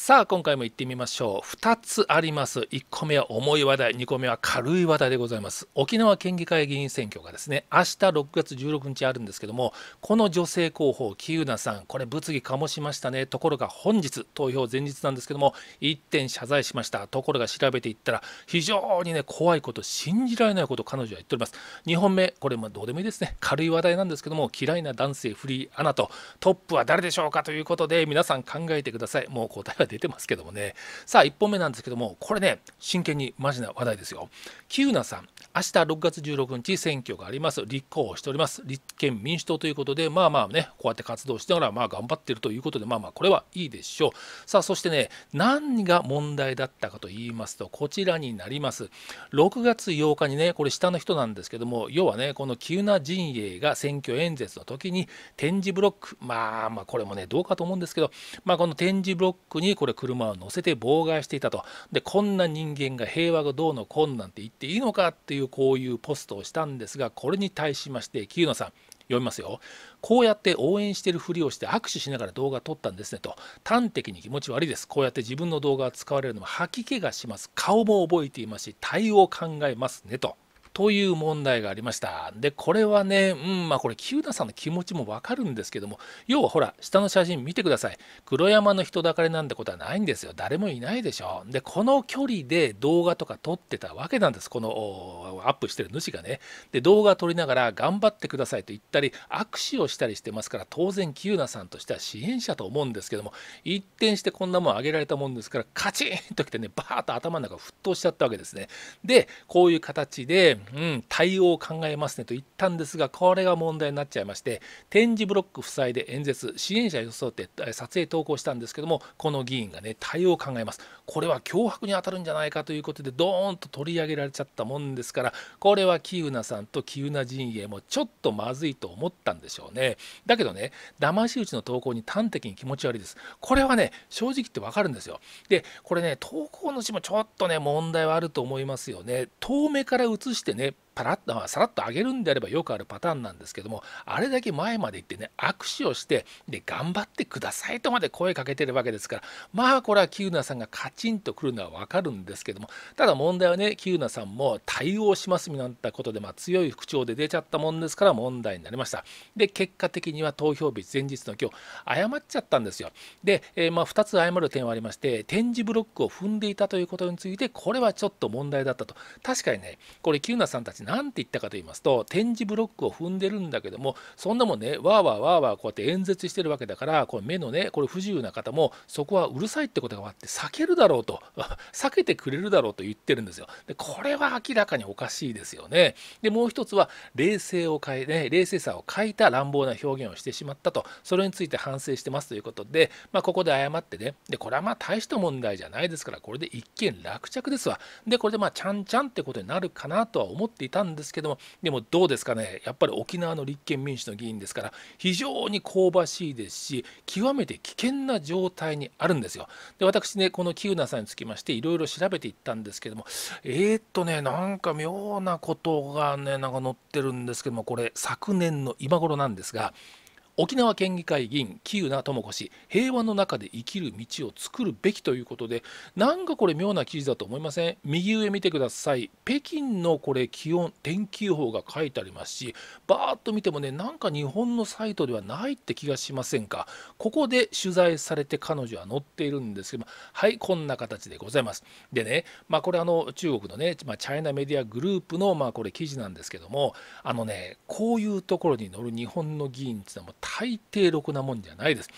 さあ今回も行ってみましょう2つあります1個目は重い話題2個目は軽い話題でございます沖縄県議会議員選挙がですね明日6月16日あるんですけどもこの女性候補喜友名さんこれ物議かもしましたねところが本日投票前日なんですけども一点謝罪しましたところが調べていったら非常にね怖いこと信じられないこと彼女は言っております2本目これもどうでもいいですね軽い話題なんですけども嫌いな男性フリーアナとトップは誰でしょうかということで皆さん考えてくださいもう答え出てますけどもねさあ1本目なんですけどもこれね真剣にマジな話題ですよキウナさん明日6月16日選挙があります立候補しております立憲民主党ということでまあまあねこうやって活動しながらまあ頑張ってるということでまあまあこれはいいでしょうさあそしてね何が問題だったかと言いますとこちらになります6月8日にねこれ下の人なんですけども要はねこのキウナ陣営が選挙演説の時に点字ブロックまあまあこれもねどうかと思うんですけどまあこの点字ブロックにこれ車を乗せて妨害していたとでこんな人間が平和がどうのこんなんて言っていいのかっていうこういうポストをしたんですがこれに対しまして木野さん読みますよこうやって応援してるふりをして握手しながら動画撮ったんですねと端的に気持ち悪いですこうやって自分の動画が使われるのも吐き気がします顔も覚えていますし対応を考えますねと。という問題がありました。で、これはね、うん、まあこれ、生田さんの気持ちもわかるんですけども、要はほら、下の写真見てください。黒山の人だかりなんてことはないんですよ。誰もいないでしょ。う。で、この距離で動画とか撮ってたわけなんです。このアップしてる主がね。で、動画撮りながら頑張ってくださいと言ったり、握手をしたりしてますから、当然、生田さんとしては支援者と思うんですけども、一転してこんなもんあげられたもんですから、カチンときてね、バーッと頭の中沸騰しちゃったわけですね。で、こういう形で、うん、対応を考えますねと言ったんですが、これが問題になっちゃいまして、展示ブロック塞いで演説、支援者装って撮影投稿したんですけども、この議員がね、対応を考えます。これは脅迫に当たるんじゃないかということで、ドーンと取り上げられちゃったもんですから、これはキウナさんとキウナ陣営もちょっとまずいと思ったんでしょうね。だけどね、騙し討ちの投稿に端的に気持ち悪いです。これはね、正直言ってわかるんですよ。で、これね、投稿主もちょっとね、問題はあると思いますよね。遠目からし对，对，对。パラッとさらっと上げるんであればよくあるパターンなんですけどもあれだけ前まで行ってね握手をしてで頑張ってくださいとまで声かけてるわけですからまあこれは喜友名さんがカチンとくるのはわかるんですけどもただ問題はね喜友名さんも対応しますみないたことで、まあ、強い口調で出ちゃったもんですから問題になりましたで結果的には投票日前日の今日謝っちゃったんですよで、えー、まあ、2つ謝る点はありまして点字ブロックを踏んでいたということについてこれはちょっと問題だったと確かにねこれ喜友名さんたち何て言ったかと言いますと点字ブロックを踏んでるんだけどもそんなもんねわーわーわーわーこうやって演説してるわけだからこう目のねこれ不自由な方もそこはうるさいってことがあって避けるだろうと 避けてくれるだろうと言ってるんですよ。でこれは明らかにおかしいですよね。でもう一つは冷静を変え、ね、冷静さを欠いた乱暴な表現をしてしまったとそれについて反省してますということで、まあ、ここで謝ってねでこれはまあ大した問題じゃないですからこれで一件落着ですわ。でこれでまあちゃんちゃんってことになるかなとは思っていたたんですけどもでもどうですかねやっぱり沖縄の立憲民主の議員ですから非常に香ばしいですし極めて危険な状態にあるんですよ。で私ねこの喜友名さんにつきましていろいろ調べていったんですけどもえー、っとねなんか妙なことがねなんか載ってるんですけどもこれ昨年の今頃なんですが。沖縄県議会議員喜友名智子氏平和の中で生きる道を作るべきということでなんかこれ妙な記事だと思いません右上見てください北京のこれ気温天気予報が書いてありますしバーッと見てもねなんか日本のサイトではないって気がしませんかここで取材されて彼女は載っているんですけどはいこんな形でございますでねまあこれあの中国のね、まあ、チャイナメディアグループのまあこれ記事なんですけどもあのねこういうところに載る日本の議員っていうのはもう大抵ろくなもんじゃないです。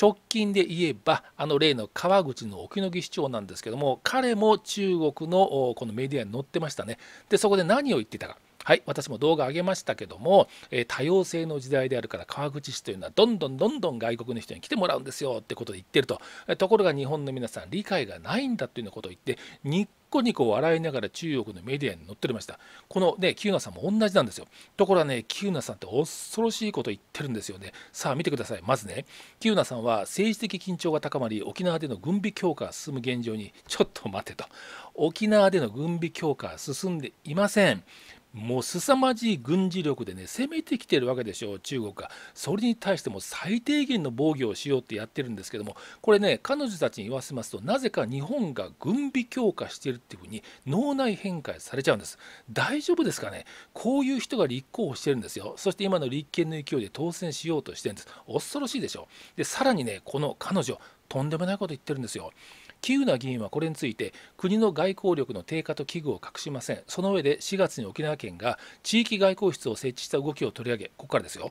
直近で言えばあの例の川口の沖野木市長なんですけども彼も中国のこのメディアに載ってましたねでそこで何を言ってたかはい私も動画上げましたけども、えー、多様性の時代であるから川口市というのはどんどんどんどん外国の人に来てもらうんですよってことで言ってるとところが日本の皆さん理解がないんだというようなことを言ってニッコニコ笑いながら中国のメディアに載っておりました。このね、キュさんも同じなんですよ。ところがね、キュさんって恐ろしいこと言ってるんですよね。さあ見てください。まずね、キューさんは政治的緊張が高まり、沖縄での軍備強化が進む現状に、ちょっと待てと。沖縄での軍備強化は進んでいません。もう凄まじい軍事力でね攻めてきてるわけでしょう、中国が。それに対しても最低限の防御をしようってやってるんですけども、これね、彼女たちに言わせますと、なぜか日本が軍備強化してるっていうふうに脳内変化されちゃうんです。大丈夫ですかね、こういう人が立候補してるんですよ、そして今の立憲の勢いで当選しようとしてるんです、恐ろしいでしょ。で、さらにね、この彼女、とんでもないこと言ってるんですよ。喜友名議員はこれについて国の外交力の低下と危惧を隠しませんその上で4月に沖縄県が地域外交室を設置した動きを取り上げここからですよ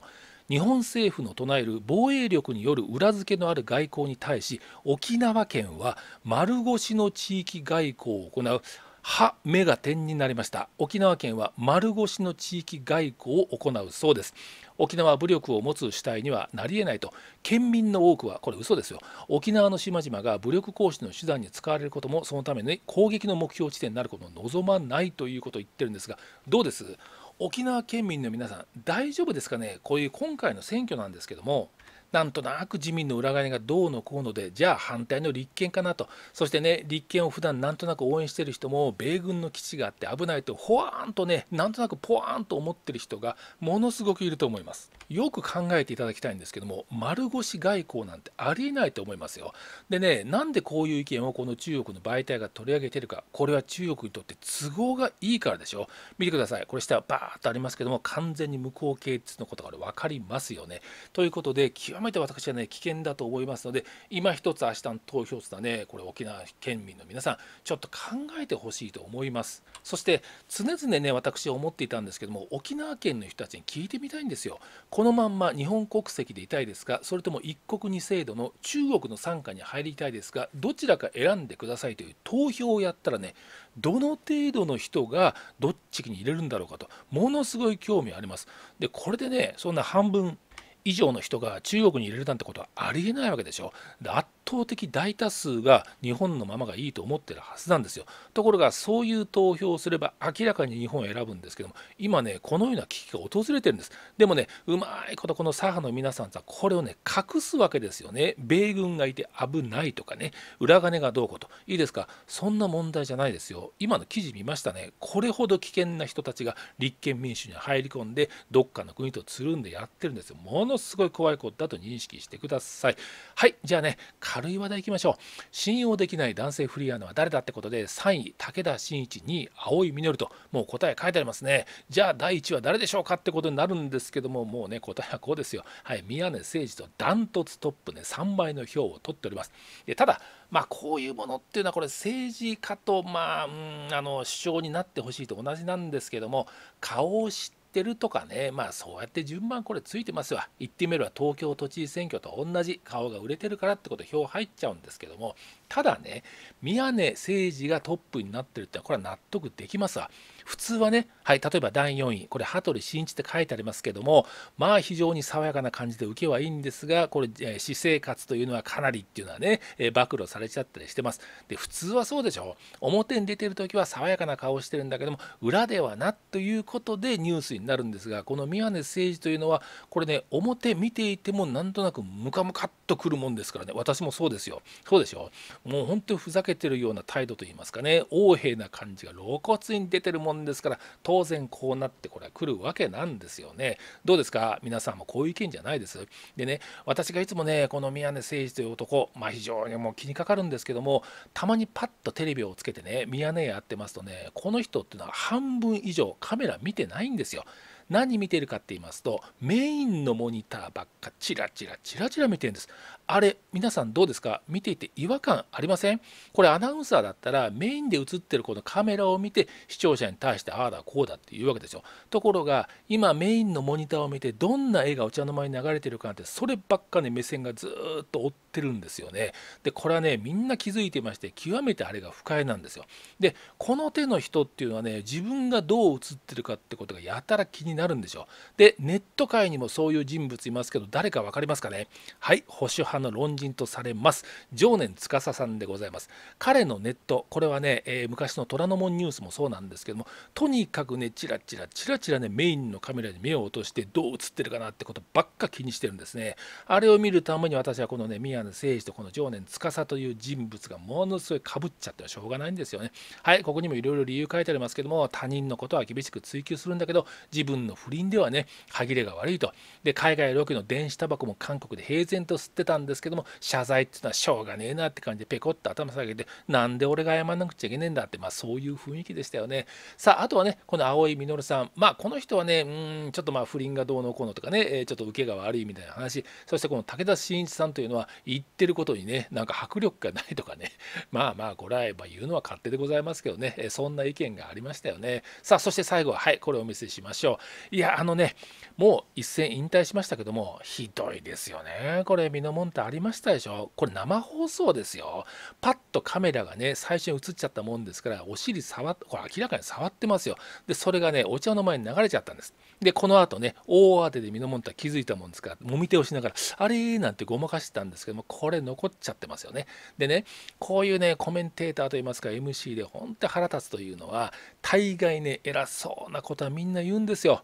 日本政府の唱える防衛力による裏付けのある外交に対し沖縄県は丸腰の地域外交を行う歯目が点になりました沖縄県は丸腰の地域外交を行うそうです沖縄武力を持つ主体にはなり得ないと県民の多くはこれ嘘ですよ沖縄の島々が武力行使の手段に使われることもそのために攻撃の目標地点になることを望まないということを言ってるんですがどうです沖縄県民の皆さん大丈夫ですかねこういう今回の選挙なんですけどもなんとなく自民の裏金がどうのこうのでじゃあ反対の立憲かなとそしてね立憲を普段なんとなく応援してる人も米軍の基地があって危ないとほわーんとねなんとなくポワーンと思ってる人がものすごくいると思いますよく考えていただきたいんですけども丸腰外交なんてありえないと思いますよでねなんでこういう意見をこの中国の媒体が取り上げてるかこれは中国にとって都合がいいからでしょ見てくださいこれ下はバーッとありますけども完全に無効形質のことが分かりますよねということで極めて私はね危険だと思いますので今一つ明日の投票数だねこれ沖縄県民の皆さんちょっと考えてほしいと思いますそして常々ね私思っていたんですけども沖縄県の人たちに聞いてみたいんですよこのまんま日本国籍でいたいですかそれとも一国二制度の中国の傘下に入りたいですかどちらか選んでくださいという投票をやったらねどの程度の人がどっちに入れるんだろうかとものすごい興味ありますでこれでねそんな半分以上の人が中国に入れるなんてことはありえないわけでしょだっ倒的大多数が日本のままがいいと思ってるはずなんですよところがそういう投票をすれば明らかに日本を選ぶんですけども今ねこのような危機が訪れてるんですでもねうまいことこの左派の皆さんはこれをね隠すわけですよね米軍がいて危ないとかね裏金がどうこといいですかそんな問題じゃないですよ今の記事見ましたねこれほど危険な人たちが立憲民主に入り込んでどっかの国とつるんでやってるんですよものすごい怖いことだと認識してくださいはいじゃあね軽い話題いきましょう信用できない男性フリーアナは誰だってことで3位武田真一2位青井実ともう答え書いてありますねじゃあ第1位は誰でしょうかってことになるんですけどももうね答えはこうですよはい宮根誠司とダントツトップね3倍の票を取っておりますただまあこういうものっていうのはこれ政治家とまあ、あの首相になってほしいと同じなんですけども顔を知ってってるとかねまあそうやって順番これついてますわ言ってみれば東京都知事選挙と同じ顔が売れてるからってこと票入っちゃうんですけどもただね宮根誠司がトップになってるってこれは納得できますわ普通はね、はい、例えば第4位これ羽鳥慎一って書いてありますけどもまあ非常に爽やかな感じで受けはいいんですがこれ、えー、私生活というのはかなりっていうのはね、えー、暴露されちゃったりしてますで普通はそうでしょ表に出てる時は爽やかな顔をしてるんだけども裏ではなということでニュースになるんですがこの宮根誠司というのはこれね表見ていてもなんとなくムカムカっとくるもんですからね私もそうですよそうでしょもう本当にふざけてるような態度といいますかね横柄な感じが露骨に出てるもんですから当然こうなってこれは来るわけなんですよねどうですか皆さんもこういう意見じゃないですでね私がいつもねこの宮根誠司という男まあ非常にもう気にかかるんですけどもたまにパッとテレビをつけてね宮根やってますとねこの人っていうのは半分以上カメラ見てないんですよ何見てるかって言いますとメインのモニターばっかチラチラチラチラ見てるんですあれ皆さんどうですか見ていて違和感ありませんこれアナウンサーだったらメインで映ってるこのカメラを見て視聴者に対してああだこうだっていうわけですよところが今メインのモニターを見てどんな絵がお茶の間に流れてるかなんてそればっかね目線がずっと追ってるんですよねでこれはねみんな気づいてまして極めてあれが不快なんですよでこの手の人っていうのはね自分がどう映ってるかってことがやたら気になるんでしょう。でネット界にもそういう人物いますけど誰か分かりますかねはい保守派の論人とされます常年司さんでございます。彼のネットこれはね、えー、昔の虎ノ門ニュースもそうなんですけどもとにかくねチラチラチラチラねメインのカメラに目を落としてどう映ってるかなってことばっか気にしてるんですね。あれを見るために私はこのね宮根誠司とこの常年司という人物がものすごいかぶっちゃってはしょうがないんですよね。はいここにもいろいろ理由書いてありますけども他人のことは厳しく追求するんだけど自分のの不倫ではね歯切れが悪いとで海外ロケの電子タバコも韓国で平然と吸ってたんですけども謝罪っていうのはしょうがねえなって感じでペコッと頭下げてなんで俺が謝らなくちゃいけねえんだってまあそういう雰囲気でしたよねさああとはねこの青井稔さんまあこの人はねうんちょっとまあ不倫がどうのこうのとかねちょっと受けが悪いみたいな話そしてこの武田真一さんというのは言ってることにねなんか迫力がないとかね まあまあご来場言うのは勝手でございますけどねそんな意見がありましたよねさあそして最後ははいこれをお見せしましょういやあのねもう一戦引退しましたけどもひどいですよねこれ身のもんたありましたでしょこれ生放送ですよパッとカメラがね最初に映っちゃったもんですからお尻触ってこれ明らかに触ってますよでそれがねお茶の前に流れちゃったんですでこの後ね大慌てで身のもんた気づいたもんですからもみ手をしながらあれなんてごまかしてたんですけどもこれ残っちゃってますよねでねこういうねコメンテーターといいますか MC でほんと腹立つというのは大概ね偉そうなことはみんな言うんですよ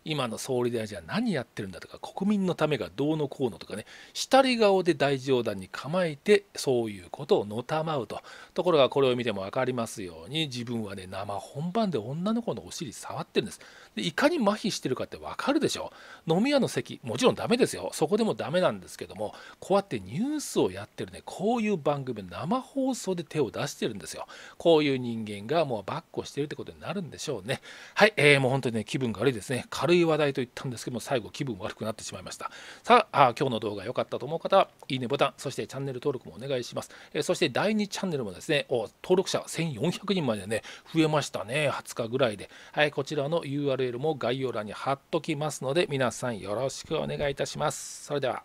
今の総理大臣は何やってるんだとか国民のためがどうのこうのとかねしたり顔で大冗談に構えてそういうことをのたまうとところがこれを見ても分かりますように自分はね生本番で女の子のお尻触ってるんですでいかに麻痺してるかって分かるでしょ飲み屋の席もちろんダメですよそこでもダメなんですけどもこうやってニュースをやってるねこういう番組生放送で手を出してるんですよこういう人間がもうバッコしてるってことになるんでしょうねはい、えー、もう本当にね気分が悪いですね軽軽い話題と言ったんですけども最後気分悪くなってしまいましたさああ今日の動画良かったと思う方はいいねボタンそしてチャンネル登録もお願いします、えー、そして第2チャンネルもですね登録者1400人までね増えましたね20日ぐらいではいこちらの URL も概要欄に貼っときますので皆さんよろしくお願いいたしますそれでは